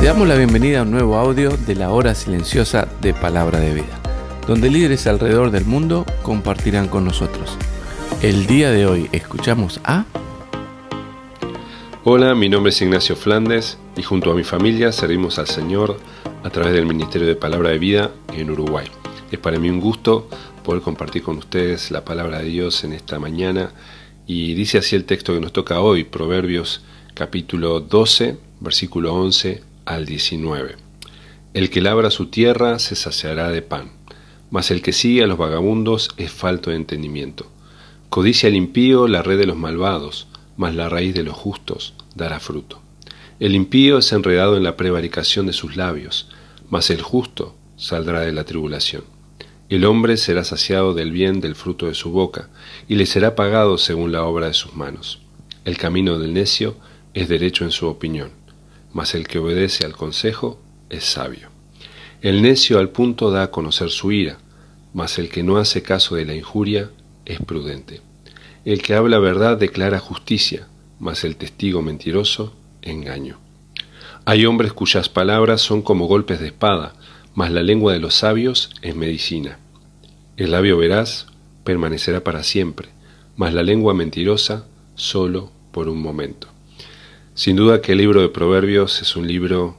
Te damos la bienvenida a un nuevo audio de la hora silenciosa de Palabra de Vida, donde líderes alrededor del mundo compartirán con nosotros. El día de hoy escuchamos a... Hola, mi nombre es Ignacio Flandes y junto a mi familia servimos al Señor a través del Ministerio de Palabra de Vida en Uruguay. Es para mí un gusto poder compartir con ustedes la palabra de Dios en esta mañana y dice así el texto que nos toca hoy, Proverbios capítulo 12, versículo 11 al 19. El que labra su tierra se saciará de pan, mas el que sigue a los vagabundos es falto de entendimiento. Codicia el impío la red de los malvados, mas la raíz de los justos dará fruto. El impío es enredado en la prevaricación de sus labios, mas el justo saldrá de la tribulación. El hombre será saciado del bien del fruto de su boca, y le será pagado según la obra de sus manos. El camino del necio es derecho en su opinión, mas el que obedece al consejo es sabio. El necio al punto da a conocer su ira, mas el que no hace caso de la injuria es prudente. El que habla verdad declara justicia, mas el testigo mentiroso engaño. Hay hombres cuyas palabras son como golpes de espada, mas la lengua de los sabios es medicina. El labio veraz permanecerá para siempre, mas la lengua mentirosa solo por un momento. Sin duda que el libro de Proverbios es un libro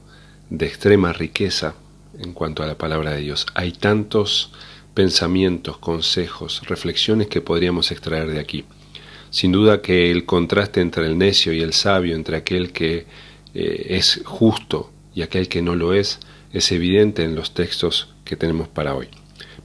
de extrema riqueza en cuanto a la palabra de Dios. Hay tantos pensamientos, consejos, reflexiones que podríamos extraer de aquí. Sin duda que el contraste entre el necio y el sabio, entre aquel que eh, es justo y aquel que no lo es, es evidente en los textos que tenemos para hoy.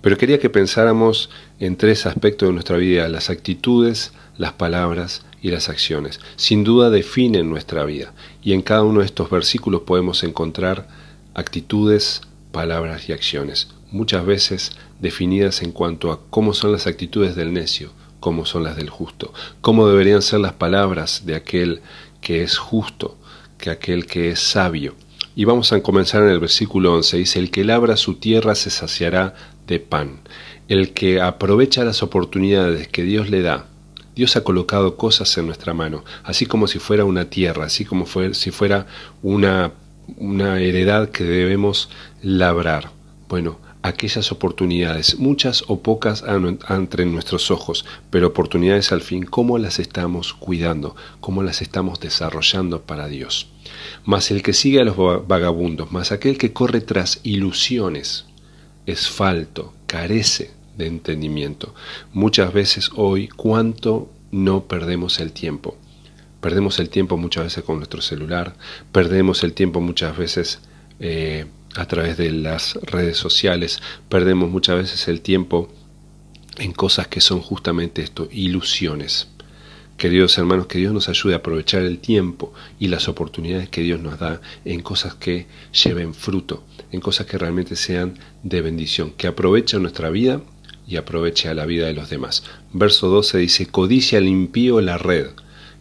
Pero quería que pensáramos en tres aspectos de nuestra vida, las actitudes, las palabras y las acciones. Sin duda definen nuestra vida y en cada uno de estos versículos podemos encontrar actitudes, palabras y acciones, muchas veces definidas en cuanto a cómo son las actitudes del necio, cómo son las del justo, cómo deberían ser las palabras de aquel que es justo, que aquel que es sabio. Y vamos a comenzar en el versículo 11. Dice, el que labra su tierra se saciará de pan. El que aprovecha las oportunidades que Dios le da Dios ha colocado cosas en nuestra mano, así como si fuera una tierra, así como fue, si fuera una, una heredad que debemos labrar. Bueno, aquellas oportunidades, muchas o pocas entre nuestros ojos, pero oportunidades al fin, cómo las estamos cuidando, cómo las estamos desarrollando para Dios. Mas el que sigue a los vagabundos, más aquel que corre tras ilusiones, es falto, carece de entendimiento. Muchas veces hoy, ¿cuánto no perdemos el tiempo? Perdemos el tiempo muchas veces con nuestro celular, perdemos el tiempo muchas veces eh, a través de las redes sociales, perdemos muchas veces el tiempo en cosas que son justamente esto, ilusiones. Queridos hermanos, que Dios nos ayude a aprovechar el tiempo y las oportunidades que Dios nos da en cosas que lleven fruto, en cosas que realmente sean de bendición, que aprovechen nuestra vida y aproveche a la vida de los demás. Verso 12 dice, codicia al impío la red.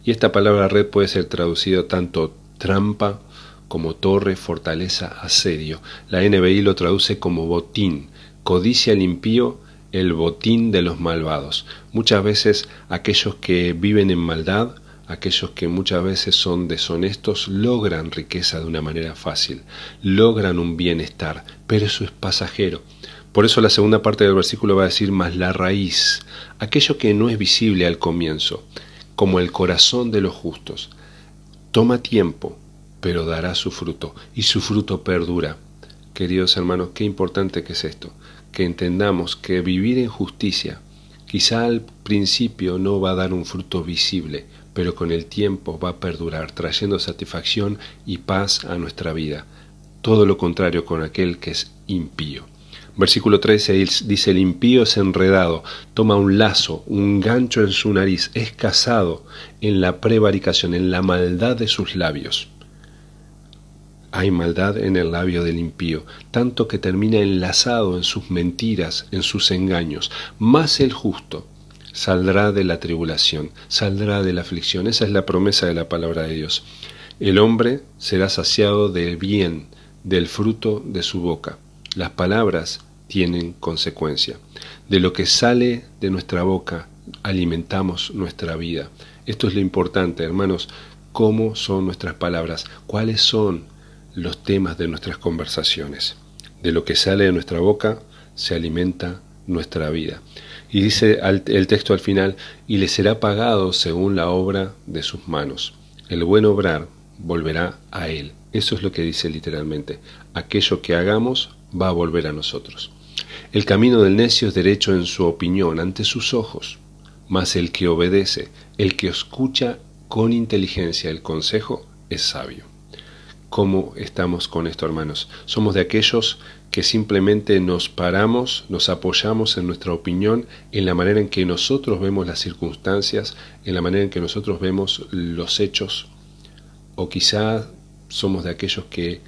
Y esta palabra red puede ser traducida tanto trampa como torre, fortaleza, asedio. La NBI lo traduce como botín. Codicia al impío el botín de los malvados. Muchas veces aquellos que viven en maldad, aquellos que muchas veces son deshonestos, logran riqueza de una manera fácil, logran un bienestar, pero eso es pasajero. Por eso la segunda parte del versículo va a decir más la raíz, aquello que no es visible al comienzo, como el corazón de los justos. Toma tiempo, pero dará su fruto, y su fruto perdura. Queridos hermanos, qué importante que es esto, que entendamos que vivir en justicia quizá al principio no va a dar un fruto visible, pero con el tiempo va a perdurar, trayendo satisfacción y paz a nuestra vida. Todo lo contrario con aquel que es impío. Versículo 13 dice, el impío es enredado, toma un lazo, un gancho en su nariz, es casado en la prevaricación, en la maldad de sus labios. Hay maldad en el labio del impío, tanto que termina enlazado en sus mentiras, en sus engaños. Más el justo saldrá de la tribulación, saldrá de la aflicción. Esa es la promesa de la palabra de Dios. El hombre será saciado del bien, del fruto de su boca. Las palabras tienen consecuencia. De lo que sale de nuestra boca alimentamos nuestra vida. Esto es lo importante, hermanos, cómo son nuestras palabras, cuáles son los temas de nuestras conversaciones. De lo que sale de nuestra boca se alimenta nuestra vida. Y dice el texto al final, y le será pagado según la obra de sus manos. El buen obrar volverá a él. Eso es lo que dice literalmente. Aquello que hagamos va a volver a nosotros. El camino del necio es derecho en su opinión ante sus ojos, mas el que obedece, el que escucha con inteligencia el consejo, es sabio. ¿Cómo estamos con esto, hermanos? Somos de aquellos que simplemente nos paramos, nos apoyamos en nuestra opinión, en la manera en que nosotros vemos las circunstancias, en la manera en que nosotros vemos los hechos, o quizás somos de aquellos que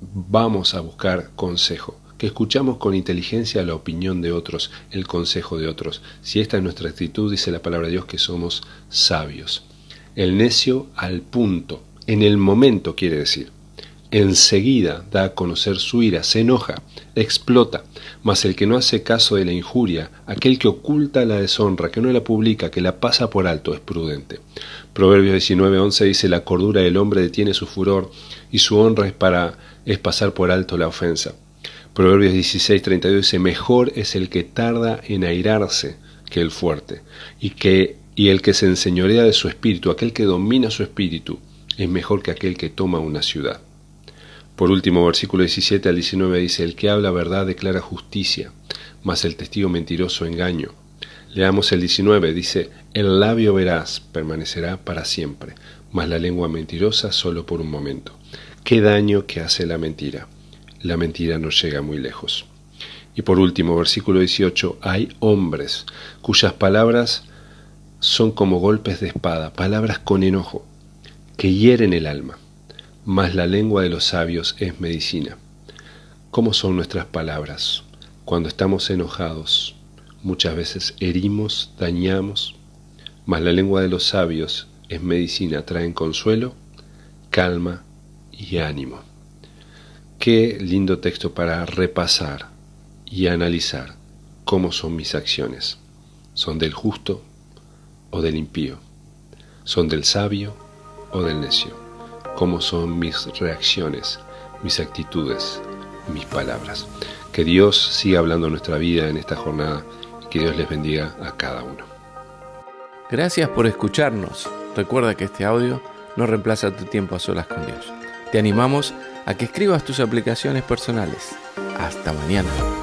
vamos a buscar consejo que escuchamos con inteligencia la opinión de otros, el consejo de otros. Si esta es nuestra actitud, dice la palabra de Dios que somos sabios. El necio al punto, en el momento quiere decir. Enseguida da a conocer su ira, se enoja, explota. Mas el que no hace caso de la injuria, aquel que oculta la deshonra, que no la publica, que la pasa por alto, es prudente. Proverbios 19:11 dice, la cordura del hombre detiene su furor y su honra es para es pasar por alto la ofensa. Proverbios 16, 32 dice, mejor es el que tarda en airarse que el fuerte, y, que, y el que se enseñorea de su espíritu, aquel que domina su espíritu, es mejor que aquel que toma una ciudad. Por último, versículo 17 al 19 dice, el que habla verdad declara justicia, mas el testigo mentiroso engaño. Leamos el 19, dice, el labio verás permanecerá para siempre, mas la lengua mentirosa solo por un momento. Qué daño que hace la mentira la mentira no llega muy lejos. Y por último, versículo 18, hay hombres cuyas palabras son como golpes de espada, palabras con enojo, que hieren el alma, mas la lengua de los sabios es medicina. ¿Cómo son nuestras palabras? Cuando estamos enojados, muchas veces herimos, dañamos, mas la lengua de los sabios es medicina, traen consuelo, calma y ánimo. Qué lindo texto para repasar y analizar cómo son mis acciones. ¿Son del justo o del impío? ¿Son del sabio o del necio? ¿Cómo son mis reacciones, mis actitudes, mis palabras? Que Dios siga hablando nuestra vida en esta jornada que Dios les bendiga a cada uno. Gracias por escucharnos. Recuerda que este audio no reemplaza tu tiempo a solas con Dios. Te animamos a que escribas tus aplicaciones personales. Hasta mañana.